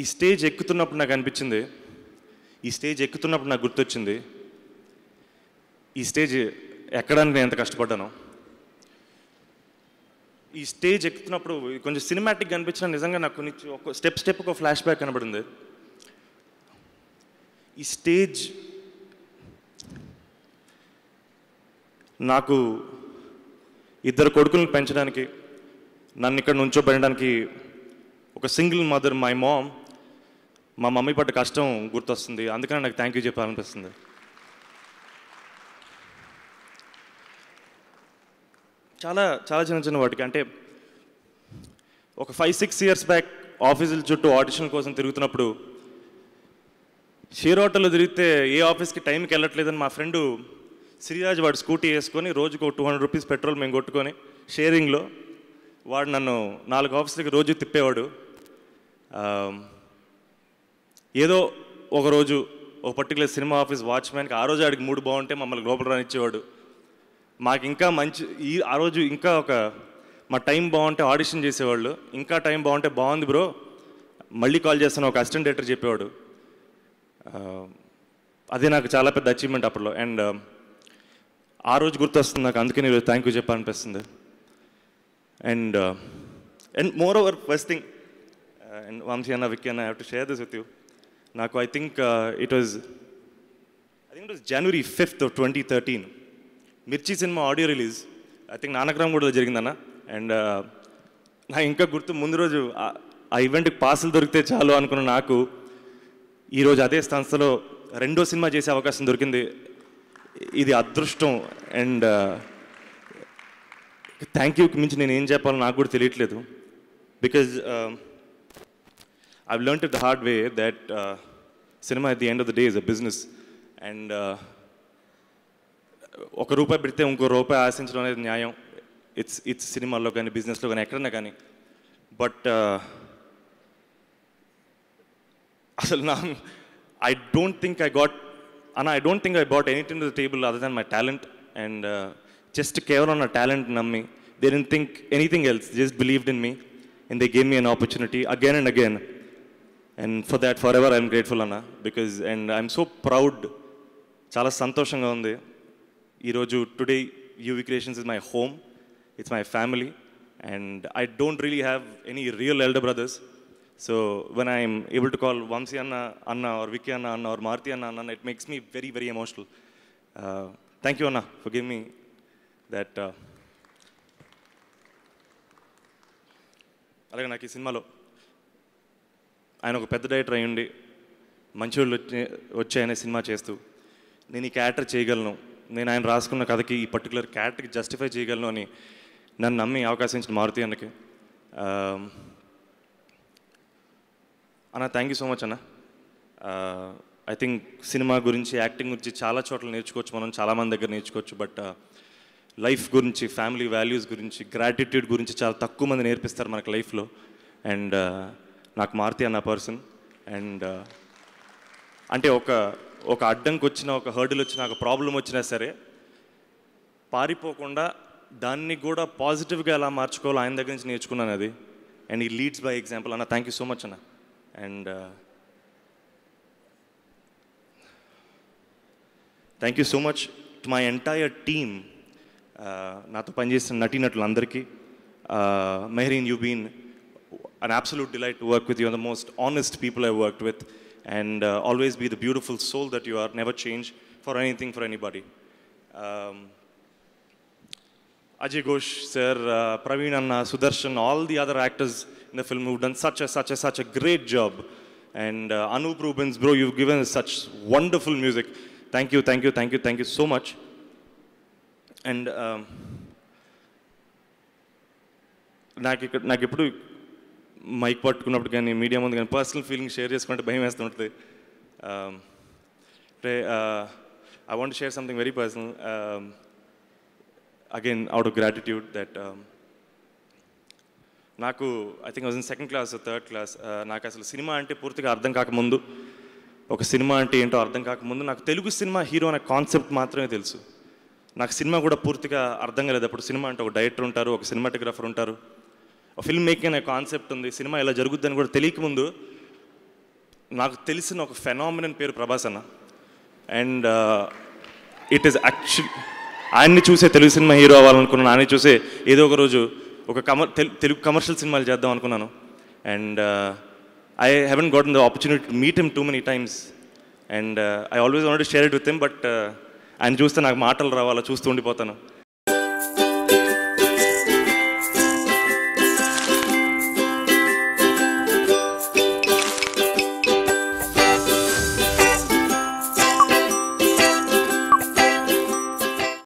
ఈ స్టేజ్ ఎక్కుతున్నప్పుడు నాకు అనిపించింది ఈ స్టేజ్ ఎక్కుతున్నప్పుడు నాకు గుర్తొచ్చింది ఈ స్టేజ్ ఎక్కడానికి నేను ఎంత కష్టపడ్డాను ఈ స్టేజ్ ఎక్కుతున్నప్పుడు కొంచెం సినిమాటిక్ అనిపించిన నిజంగా నాకు కొన్ని ఒక స్టెప్ స్టెప్ ఒక ఫ్లాష్ బ్యాక్ కనబడింది ఈ స్టేజ్ నాకు ఇద్దరు కొడుకులను పెంచడానికి నన్ను ఇక్కడ నుంచో పెరగడానికి ఒక సింగిల్ మదర్ మై మామ్ మా మమ్మీ పడ్డ కష్టం గుర్తొస్తుంది అందుకని నాకు థ్యాంక్ యూ చెప్పాలనిపిస్తుంది చాలా చాలా చిన్న చిన్న వాటికి అంటే ఒక ఫైవ్ సిక్స్ ఇయర్స్ బ్యాక్ ఆఫీసుల చుట్టూ ఆడిషన్ కోసం తిరుగుతున్నప్పుడు షేర్ ఆటోలో తిరిగితే ఏ ఆఫీస్కి టైంకి వెళ్ళట్లేదని మా ఫ్రెండు సిరిరాజ్ వాడు స్కూటీ వేసుకొని రోజుకు టూ హండ్రెడ్ రూపీస్ పెట్రోల్ మేము కొట్టుకొని షేరింగ్లో వాడు నన్ను నాలుగు ఆఫీసులకి రోజు తిప్పేవాడు ఏదో ఒకరోజు ఒక పర్టికులర్ సినిమా ఆఫీస్ వాచ్మ్యాన్కి ఆ రోజు ఆడికి మూడు బాగుంటే మమ్మల్ని రన్ ఇచ్చేవాడు మాకు ఇంకా మంచి ఈ ఆ రోజు ఇంకా ఒక మా టైం బాగుంటే ఆడిషన్ చేసేవాళ్ళు ఇంకా టైం బాగుంటే బాగుంది బ్రో మళ్ళీ కాల్ చేస్తాను ఒక అసిస్టెంట్ డైరెక్టర్ చెప్పేవాడు అదే నాకు చాలా పెద్ద అచీవ్మెంట్ అప్పట్లో అండ్ ఆ రోజు గుర్తొస్తుంది నాకు అందుకే నేను థ్యాంక్ యూ చెప్పాలనిపిస్తుంది and and moreover first thing and Vamshi అన్న విక్కీ అన్న have to share this with you నాకు I think it was I think it was January fifth twenty thirteen Mirchi cinema audio release I think కూడా జరిగిందన్న and uh, నా ఇంకా గుర్తు ముందు రోజు ఆ ఈవెంట్కి పాసులు దొరికితే చాలు అనుకున్న నాకు ఈరోజు అదే సంస్థలో రెండో సినిమా చేసే అవకాశం దొరికింది ఇది అదృష్టం అండ్ థ్యాంక్ యూకి మించి నేను ఏం చెప్పాలో నాకు కూడా తెలియట్లేదు because I've learned it the hard way that uh, cinema at the end of the day is a business. And ఒక రూపాయి పెడితే ఇంకో రూపాయి ఆశించడం అనేది న్యాయం ఇట్స్ ఇట్స్ సినిమాల్లో కానీ బిజినెస్లో కానీ ఎక్కడన్నా కానీ బట్ అసలు నా I don't think I got అన్న I don't think I brought anything to the table other than my talent and just కేవలం నా టాలెంట్ నమ్మి they didn't think anything else just believed in me and they gave me an opportunity again and again and for that, forever I'm grateful, Anna, because and I'm so proud. Chala santoshanga onde. Iroju today, UV Creations is my home. It's my family, and I don't really have any real elder brothers. So when I'm able to call Vamsi Anna, Anna, or Vicky Anna, or Marty Anna, Anna, it makes me very, very emotional. Uh, thank you, Anna, Forgive me that. Alaga naki cinema lo. ఆయన ఒక పెద్ద director అయ్యుండి మంచోళ్ళు వచ్చే వచ్చి cinema చేస్తూ నేను ఈ క్యారెక్టర్ చేయగలను నేను ఆయన రాసుకున్న కథకి ఈ పర్టికులర్ క్యారెక్టర్కి జస్టిఫై చేయగలను అని నన్ను నమ్మి అవకాశం ఇచ్చిన మారుతి అన్నకి అన్న థ్యాంక్ యూ సో మచ్ అన్న ఐ థింక్ సినిమా గురించి యాక్టింగ్ గురించి చాలా చోట్ల నేర్చుకోవచ్చు మనం చాలామంది దగ్గర నేర్చుకోవచ్చు బట్ లైఫ్ గురించి ఫ్యామిలీ వాల్యూస్ గురించి గ్రాటిట్యూడ్ గురించి చాలా తక్కువ మంది నేర్పిస్తారు మనకు లైఫ్లో అండ్ నాకు మారుతి అన్న పర్సన్ అండ్ uh, అంటే ఒక ఒక అడ్డంకి వచ్చిన ఒక హర్డిల్ వచ్చిన ఒక ప్రాబ్లం వచ్చినా సరే పారిపోకుండా దాన్ని కూడా పాజిటివ్గా ఎలా మార్చుకోవాలో ఆయన దగ్గర నుంచి నేర్చుకున్నాను అది అండ్ ఈ లీడ్స్ బై ఎగ్జాంపుల్ అన్న థ్యాంక్ యూ సో మచ్ అన్న and thank you so much to my entire team నాతో పనిచేసిన నటీనటులందరికీ Mehreen you been an absolute delight to work with you. You're the most honest people I worked with. And uh, always be the beautiful soul that you are. Never change for anything, for anybody. Um, Ajay Ghosh, sir, uh, Praveen Anna, Sudarshan, all the other actors in the film who've done such a, such a, such a great job. And uh, Anup Rubens, bro, you've given us such wonderful music. Thank you, thank you, thank you, thank you so much. And um, mic పట్టుకున్నప్పుడు కానీ media ముందు కానీ personal feeling share చేసుకుంటే భయం ఉంటుంది అంటే I want share something very personal again out of gratitude that నాకు I think was in second class third class నాకు అసలు సినిమా అంటే పూర్తిగా అర్థం కాకముందు ఒక సినిమా అంటే ఏంటో అర్థం కాకముందు నాకు తెలుగు సినిమా హీరో అనే కాన్సెప్ట్ మాత్రమే తెలుసు నాకు సినిమా కూడా పూర్తిగా అర్థం కాలేదు అప్పుడు సినిమా అంటే ఒక డైరెక్టర్ ఉంటారు ఒక సినిమాటోగ్రాఫర్ ఉంటారు ఫిల్మ్ మేకింగ్ అనే కాన్సెప్ట్ ఉంది సినిమా ఇలా జరుగుద్ది అని కూడా తెలియకముందు నాకు తెలిసిన ఒక ఫెనామినన్ పేరు ప్రభాస్ అన్న అండ్ ఇట్ ఈస్ యాక్చువల్ ఆయన్ని చూసే తెలుగు సినిమా హీరో అవ్వాలనుకున్నాను ఆయన్ని చూసే ఏదో ఒక రోజు ఒక కమర్ తెలుగు కమర్షియల్ సినిమాలు చేద్దాం అనుకున్నాను and I haven't got the opportunity meet him too many times and I always want share it with him but ఆయన చూస్తే నాకు మాటలు రావాలా చూస్తూ ఉండిపోతాను